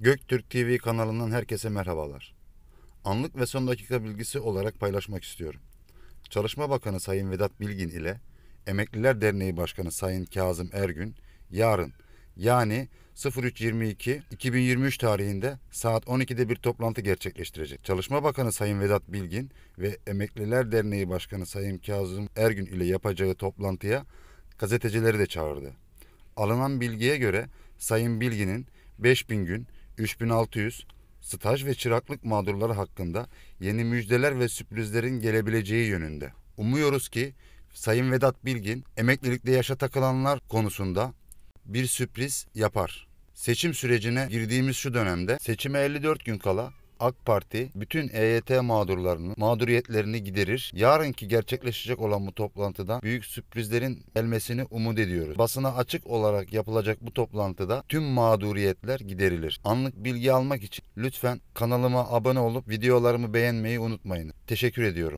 Göktürk TV kanalından herkese merhabalar. Anlık ve son dakika bilgisi olarak paylaşmak istiyorum. Çalışma Bakanı Sayın Vedat Bilgin ile Emekliler Derneği Başkanı Sayın Kazım Ergün yarın yani 03.22 2023 tarihinde saat 12'de bir toplantı gerçekleştirecek. Çalışma Bakanı Sayın Vedat Bilgin ve Emekliler Derneği Başkanı Sayın Kazım Ergün ile yapacağı toplantıya gazetecileri de çağırdı. Alınan bilgiye göre Sayın Bilgin'in 5000 gün 3600 staj ve çıraklık mağdurları hakkında yeni müjdeler ve sürprizlerin gelebileceği yönünde. Umuyoruz ki Sayın Vedat Bilgin emeklilikte yaşa takılanlar konusunda bir sürpriz yapar. Seçim sürecine girdiğimiz şu dönemde seçime 54 gün kala AK Parti bütün EYT mağdurlarının mağduriyetlerini giderir. Yarınki gerçekleşecek olan bu toplantıda büyük sürprizlerin gelmesini umut ediyoruz. Basına açık olarak yapılacak bu toplantıda tüm mağduriyetler giderilir. Anlık bilgi almak için lütfen kanalıma abone olup videolarımı beğenmeyi unutmayın. Teşekkür ediyorum.